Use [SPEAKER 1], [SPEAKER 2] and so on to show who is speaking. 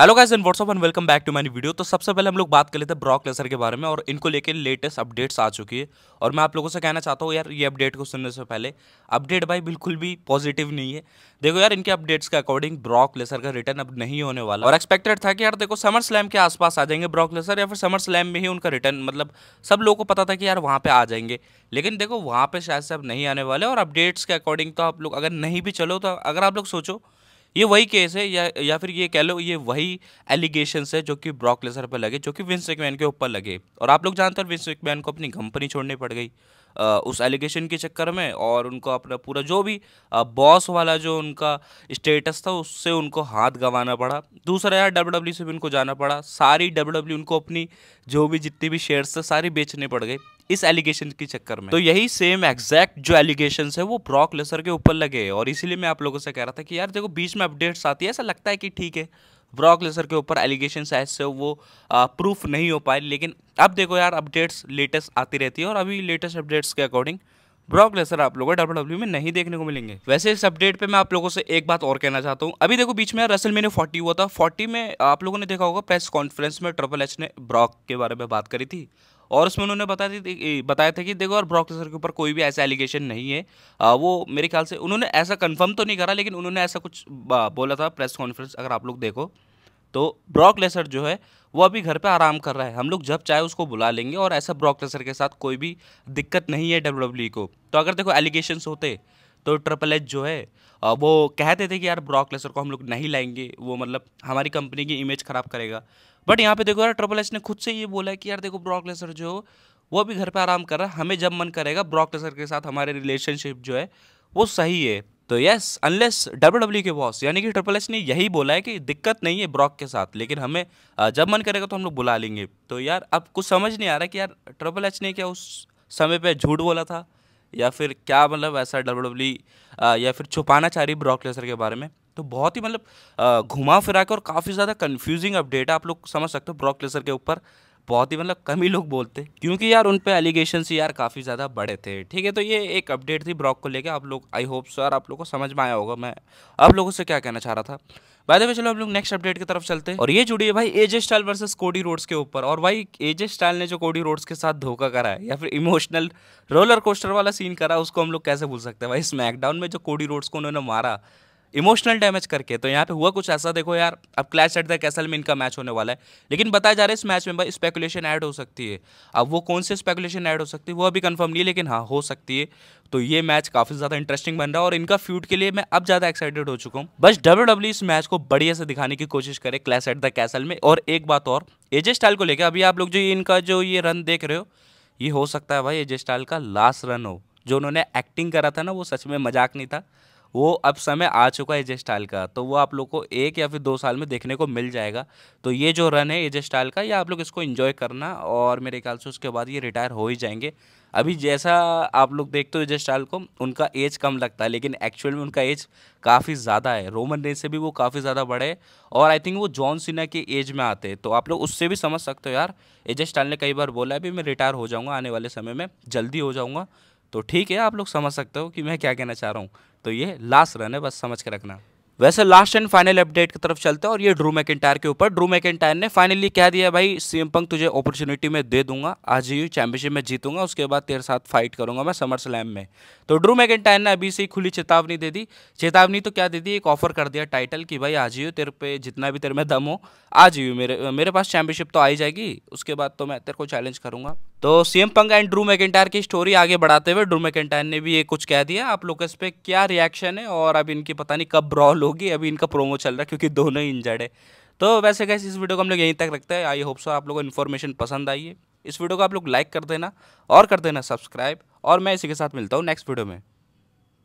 [SPEAKER 1] hello guys and what's up and welcome back to my video तो सबसे पहले हम लोग बात कर लेते हैं ब्रॉक लेसर के बारे में और इनको लेके लेटेस्ट अपडेट्स आ चुकी है और मैं आप लोगों से कहना चाहता हूँ यार ये अपडेट को सुनने से पहले अपडेट भाई बिल्कुल भी पॉजिटिव नहीं है देखो यार इनके अपडेट्स के अकॉर्डिंग ब्रॉक लेसर का रिटर्न अब नहीं होने वाला और एक्सपेक्टेड था कि यार देखो समर स्लैम के आसपास आ जाएंगे ब्रॉक लेसर या फिर समर स्लैम में ही उनका रिटर्न मतलब सब लोगों को पता था कि यार वहाँ पर आ जाएंगे लेकिन देखो वहाँ पर शायद से अब नहीं आने वाले और अपडेट्स के अकॉर्डिंग तो आप लोग अगर नहीं भी चलो तो अगर आप लोग सोचो ये वही केस है या या फिर ये कह लो ये वही एलिगेशंस है जो कि ब्रॉक लेसर पर लगे जो कि विंस मैन के ऊपर लगे और आप लोग जानते हैं विंस मैन को अपनी कंपनी छोड़नी पड़ गई उस एलिगेशन के चक्कर में और उनको अपना पूरा जो भी बॉस वाला जो उनका स्टेटस था उससे उनको हाथ गंवाना पड़ा दूसरा यार डब्ल्यू e से भी उनको जाना पड़ा सारी डब्ल्यू e उनको अपनी जो भी जितनी भी शेयर्स थे सारी बेचने पड़ गए इस एलिगेशन के चक्कर में तो यही सेम एग्जैक्ट जो एलिगेशन है वो ब्रॉक लेसर के ऊपर लगे और इसीलिए मैं आप लोगों से कह रहा था कि यार देखो बीच में अपडेट्स आती है ऐसा लगता है कि ठीक है ब्रॉक लेसर के ऊपर एलिगेशन शायद से वो प्रूफ नहीं हो पाए लेकिन अब देखो यार अपडेट्स लेटेस्ट आती रहती है और अभी लेटेस्ट अपडेट्स के अकॉर्डिंग ब्रॉक लेसर आप लोगों को डब्ल्यू डब्ल्यू e में नहीं देखने को मिलेंगे वैसे इस अपडेट पे मैं आप लोगों से एक बात और कहना चाहता हूँ अभी देखो बीच में रसल मैंने फोर्टी हुआ था फोर्टी में आप लोगों ने देखा होगा प्रेस कॉन्फ्रेंस में ट्रिपल एच ने ब्रॉक के बारे में बात करी थी और उसमें उन्होंने बताया थी बताया था कि देखो और ब्रॉक लेसर के ऊपर कोई भी ऐसा एलिगेशन नहीं है आ, वो मेरे ख्याल से उन्होंने ऐसा कन्फर्म तो नहीं करा लेकिन उन्होंने ऐसा कुछ बोला था प्रेस कॉन्फ्रेंस अगर आप लोग देखो तो ब्रॉक लेसर जो है वो अभी घर पे आराम कर रहा है हम लोग जब चाहे उसको बुला लेंगे और ऐसा ब्रॉक लेसर के साथ कोई भी दिक्कत नहीं है डब्ल्यू e को तो अगर देखो एलिगेशंस होते तो ट्रिपल एच जो है वो कहते थे कि यार ब्रॉक लेसर को हम लोग नहीं लाएंगे वो मतलब हमारी कंपनी की इमेज ख़राब करेगा बट यहाँ पे देखो यार ट्रिपल एच ने खुद से ये बोला है कि यार देखो ब्रॉक लेसर जो वो भी घर पे आराम कर रहा है हमें जब मन करेगा ब्रॉक लेसर के साथ हमारे रिलेशनशिप जो है वो सही है तो यस अनलेस डब्ल्यू डब्ल्यू के बॉस यानी कि ट्रिपल एच ने यही बोला है कि दिक्कत नहीं है ब्रॉक के साथ लेकिन हमें जब मन करेगा तो हम लोग बुला लेंगे तो यार अब कुछ समझ नहीं आ रहा कि यार ट्रिपल एच ने क्या उस समय पे झूठ बोला था या फिर क्या मतलब ऐसा डब्ल्यू डब्ल्यू e, या फिर छुपाना चाह रही ब्रॉक लेसर के बारे में तो बहुत ही मतलब घुमा फिरा के और काफ़ी ज़्यादा कन्फ्यूजिंग अपडेट है आप लोग समझ सकते हो ब्रॉक लेसर के ऊपर बहुत ही मतलब कम ही लोग बोलते क्योंकि यार उन पर एलिगेशन यार काफ़ी ज़्यादा बड़े थे ठीक है तो ये एक अपडेट थी ब्रॉक को लेकर आप लोग आई होप सो यार आप लोग को समझ में आया होगा मैं आप लोगों से क्या कहना चाह रहा था बाय द वे चलो हम लोग नेक्स्ट अपडेट की तरफ चलते हैं और ये जुड़ी है भाई AJ Styles versus Cody Rhodes के ऊपर और भाई एजे स्टाइल ने जो कोडी रोड्स के साथ धोखा करा है या फिर इमोशनल रोलर कोस्टर वाला सीन करा उसको हम लोग कैसे भूल सकते हैं भाई स्मैकडाउन में जो कोडी रोड्स को उन्होंने मारा इमोशनल डैमेज करके तो यहाँ पे हुआ कुछ ऐसा देखो यार अब क्लैश एट द कैसल में इनका मैच होने वाला है लेकिन बताया जा रहा है इस मैच में भाई स्पेकुलेशन ऐड हो सकती है अब वो कौन से स्पेकुलेशन ऐड हो सकती है वो अभी कन्फर्म नहीं है लेकिन हाँ हो सकती है तो ये मैच काफ़ी ज़्यादा इंटरेस्टिंग बन रहा है और इनका फ्यूट के लिए मैं अब ज़्यादा एक्साइटेड हो चुका हूँ बस डब्ल्यू इस मैच को बढ़िया से दिखाने की कोशिश करे क्लैश एट द कैसल में और एक बात और एजे स्टाइल को लेकर अभी आप लोग जो इनका जो ये रन देख रहे हो ये हो सकता है भाई एजे स्टाइल का लास्ट रन हो जो उन्होंने एक्टिंग करा था ना वो सच में मजाक नहीं था वो अब समय आ चुका है एजे स्टाइल का तो वो आप लोग को एक या फिर दो साल में देखने को मिल जाएगा तो ये जो रन है एजे स्टाइल का ये आप लोग इसको इन्जॉय करना और मेरे ख्याल से उसके बाद ये रिटायर हो ही जाएंगे अभी जैसा आप लोग देखते हो एजे स्टाइल को उनका एज कम लगता है लेकिन एक्चुअल में उनका एज काफ़ी ज़्यादा है रोमन रेज से भी वो काफ़ी ज़्यादा बड़े और आई थिंक वो जॉन सिन्हा के एज में आते हैं तो आप लोग उससे भी समझ सकते हो यार एजे स्टाइल ने कई बार बोला है भी मैं रिटायर हो जाऊँगा आने वाले समय में जल्दी हो जाऊँगा तो ठीक है आप लोग समझ सकते हो कि मैं क्या कहना चाह रहा हूँ तो ये लास्ट रन है बस समझ के रखना वैसे लास्ट एंड फाइनल अपडेट की तरफ चलते हैं और ये ड्रू मैकेंटायर के ऊपर ड्रू मैकेंटायर ने फाइनली कह दिया भाई सीएम पंक तुझे अपॉर्चुनिटी में दे दूंगा आज ही चैंपियनशिप में जीतूंगा उसके बाद तेरे साथ फाइट करूंगा मैं समर स्लैम में तो ड्रू मैकेंटायर ने अभी से ही खुली चेतावनी दे दी चेतावनी तो क्या दे दी एक ऑफर कर दिया टाइटल कि भाई आज ही तेरे पे जितना भी तेरे में दम हो आज ही मेरे मेरे पास चैंपियनशिप तो आई जाएगी उसके बाद तो मैं तेरे को चैलेंज करूंगा तो CM Punk and Drew McIntyre की स्टोरी आगे बढ़ाते हुए ड्रू मैकेंटायर ने भी ये कुछ कह दिया आप लोग इस पर क्या रिएक्शन है और अब इनकी पता नहीं कब ब्रॉल होगी अभी इनका प्रोमो चल रहा है क्योंकि दोनों ही इंजर्ड है तो वैसे कैसे इस वीडियो को हम लोग यहीं तक रखते हैं आई होप सो आप लोगों को इन्फॉर्मेशन पसंद आई है इस वीडियो को आप लोग लाइक कर देना और कर देना सब्सक्राइब और मैं इसी के साथ मिलता हूँ नेक्स्ट वीडियो में